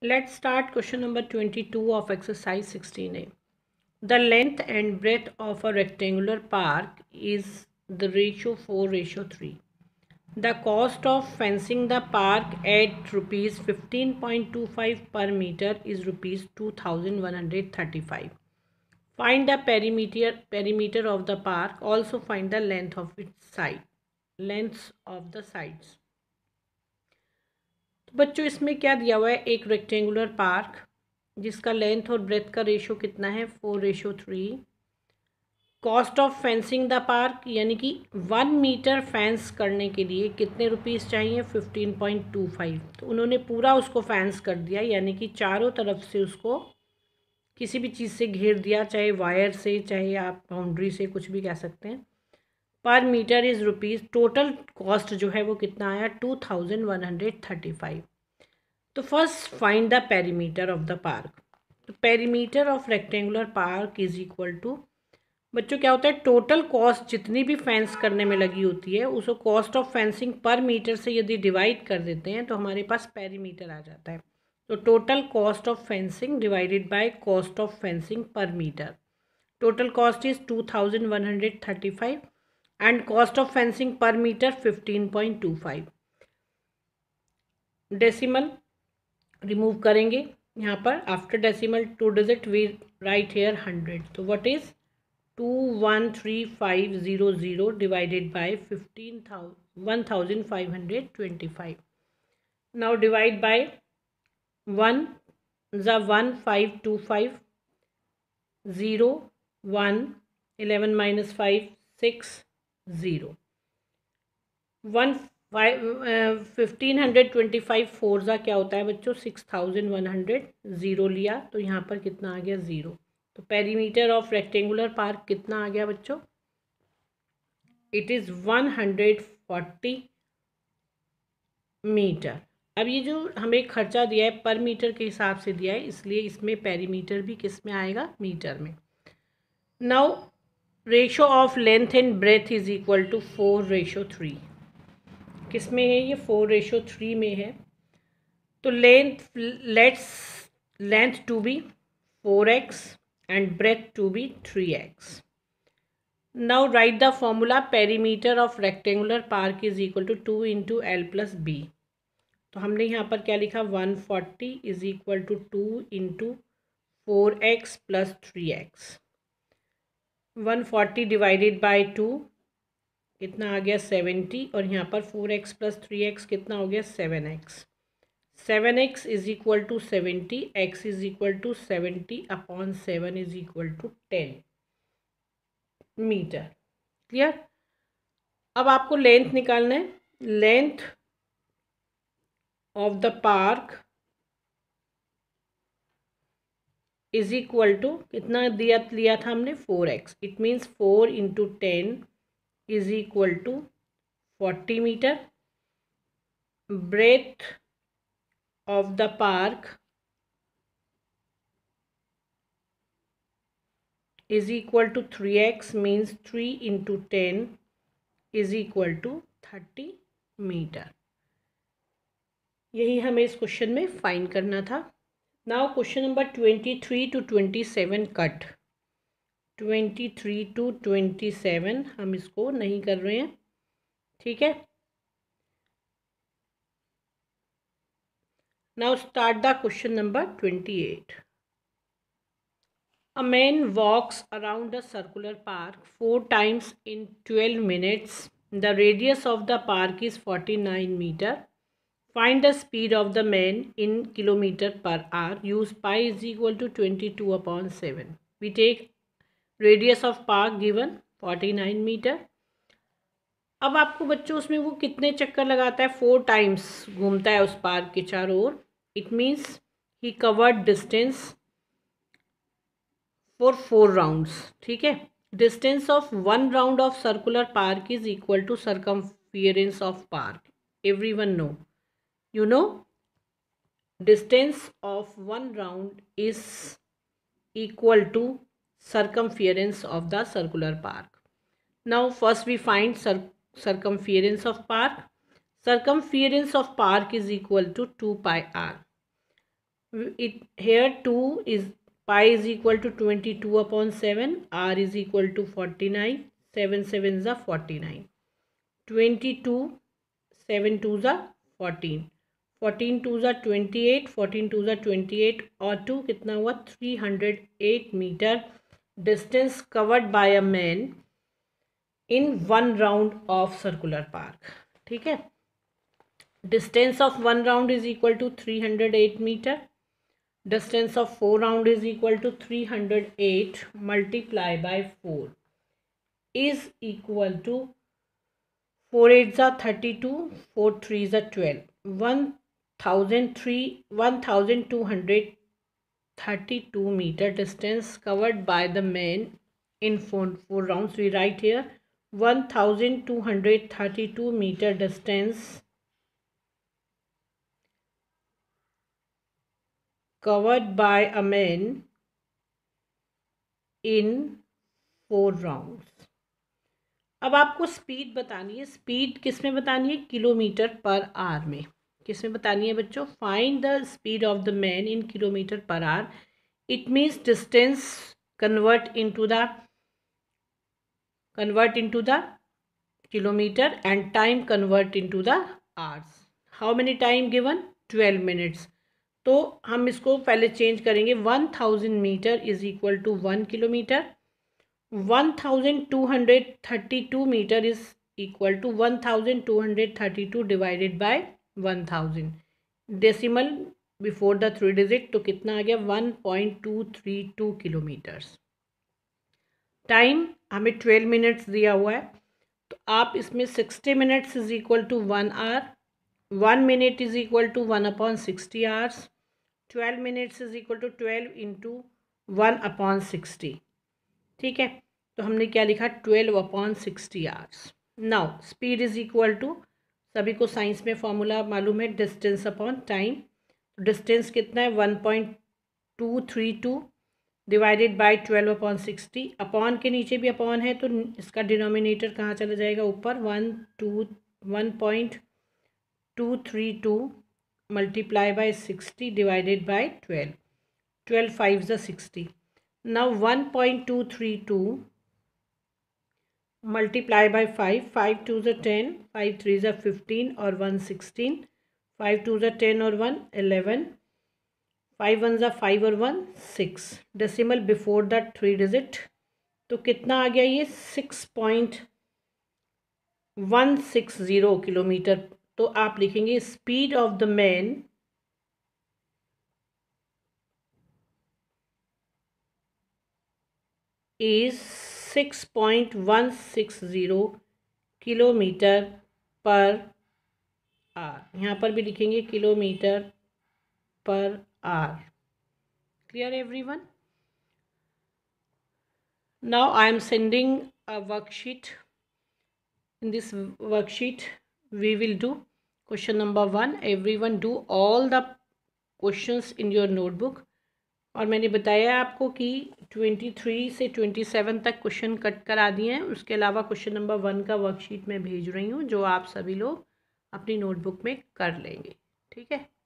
Let's start question number 22 of exercise 16a. The length and breadth of a rectangular park is the ratio 4 ratio 3. The cost of fencing the park at rupees 15.25 per meter is rupees 2135. Find the perimeter perimeter of the park also find the length of its side lengths of the sides. तो बच्चों इसमें क्या दिया हुआ है एक rectangular park जिसका length और ब्रेथ का रेशो कितना है four ratio three cost of fencing the park यानी कि वन मीटर फेंस करने के लिए कितने रुपीस चाहिए फिफ्टीन पॉइंट टू फाइव तो उन्होंने पूरा उसको फेंस कर दिया यानी कि चारों तरफ से उसको किसी भी चीज़ से घेर दिया चाहे वायर से चाहे आप बाउंड्री से कुछ भी कह सकते हैं पर metre is rupees total cost जो है वो कितना आया two thousand one hundred thirty five तो first find the perimeter of the park तो perimeter of rectangular park is equal to बच्चों क्या होता है टोटल कॉस्ट जितनी भी फेंस करने में लगी होती है उसको cost of fencing per metre से यदि डिवाइड कर देते हैं तो हमारे पास पेरीमीटर आ जाता है तो total cost of fencing divided by cost of fencing per metre total cost is two thousand one hundred thirty five and cost of fencing per metre fifteen point two five decimal remove करेंगे यहाँ पर after decimal two digit we write here hundred तो what is two one three five zero zero divided by fifteen one thousand five hundred twenty five now divide by one ज़ा one five two five zero one eleven minus five six zero one fifteen hundred twenty five four ज़ा क्या होता है बच्चों six thousand one hundred zero लिया तो यहाँ पर कितना आ गया ज़ीरो तो पेरीमीटर ऑफ रेक्टेंगुलर पार्क कितना आ गया बच्चों it is one hundred forty metre अब ये जो हमें खर्चा दिया है पर मीटर के हिसाब से दिया है इसलिए इसमें पेरीमीटर भी किस में आएगा मीटर में now ratio of length and breadth is equal to four ratio three किस में है ये फोर रेशो थ्री में है तो length let's length to be four X and breadth to be three X now right the formula perimeter of rectangular park is equal to two into L plus B तो हमने यहाँ पर क्या लिखा one forty is equal to two into four X plus three X one forty divided by two कितना आ गया seventy और यहाँ पर four X plus three X कितना हो गया seven X seven X is equal to seventy X is equal to seventy upon seven is equal to ten metre clear अब आपको लेंथ निकालना है length of the park is equal to कितना दिया लिया था हमने four X it means four into ten is equal to forty metre breadth of the park is equal to three X means three into ten is equal to thirty metre यही हमें इस question में find करना था now question number twenty three to twenty seven cut twenty three to twenty seven हम इसको नहीं कर रहे हैं ठीक है now start the question number twenty eight a man walks around the circular park four times in twelve minutes the radius of the park is forty nine metre Find the speed of the man in kilometer per hour. Use pi is equal to 22 upon 7. We take radius of park given 49 meter. अब आपको बच्चों उसमें वो कितने चक्कर लगाता है four times घूमता है उस पार्क के चारों ओर it means he covered distance for four rounds ठीक है distance of one round of circular park is equal to circum of park everyone know you know distance of one round is equal to circumference of the circular park now first we find cir circumference of park circumference of park is equal to 2 pi r it here 2 is pi is equal to 22 upon 7 r is equal to 49 7 7s are 49 22 7 2s are 14 14 twos are 28 14 twos are 28 or 2 kitna hua 308 meter distance covered by a man in one round of circular park theek hai distance of one round is equal to 308 meter distance of four round is equal to 308 multiply by 4 is equal to 4 8s are 32 4 3s are 12 1 thousand three one thousand two hundred thirty two metre distance covered by the man in four round right here one thousand two hundred thirty two metre distance covered by a man in four round अब आपको speed बतानी है speed किस में बतानी है kilometre per are में किसमें बतानी है बच्चों find the speed of the man in kilometre per hour it means distance convert into the convert into the kilometre and time convert into the hours how many time given twelve minutes तो हम इसको पहले change करेंगे one thousand metre is equal to one kilometre one thousand two hundred thirty two metre is equal to one thousand two hundred thirty two divided by one thousand decimal before the three digit तो कितना आ गया one point two three two kilometres time हमें twelve minutes दिया हुआ है तो आप इसमें sixty minutes is equal to one hour one minute is equal to one upon sixty hours twelve minutes is equal to twelve into one upon sixty ठीक है तो हमने क्या लिखा twelve upon sixty hours now speed is equal to सभी को science में formula मालूम है डिस्टेंस अपॉन टाइम तो डिस्टेंस कितना है one point two three two divided by twelve upon sixty upon के नीचे भी अपॉन है तो इसका डिनोमिनेटर कहाँ चला जाएगा ऊपर one two one point two three two multiply by sixty divided by twelve twelve five ज़ा sixty now one point two three two multiply by five five two ज़ा टेन फाइव थ्री ज़ा fifteen और one sixteen five two ज़ा ten और one eleven five one ज़ा five और one six decimal before that three digit तो कितना आ गया ये six point one six zero kilometre तो आप लिखेंगे speed of the man is six point one six zero kilometre per hour यहाँ पर भी लिखेंगे kilometre per hour clear everyone now I am sending a worksheet in this worksheet we will do question number one everyone do all the question in your notebook और मैंने बताया आपको कि twenty three से twenty seven तक question cut करा दिए हैं उसके अलावा क्वेश्चन नंबर वन का वर्कशीट मैं भेज रही हूँ जो आप सभी लोग अपनी नोटबुक में कर लेंगे ठीक है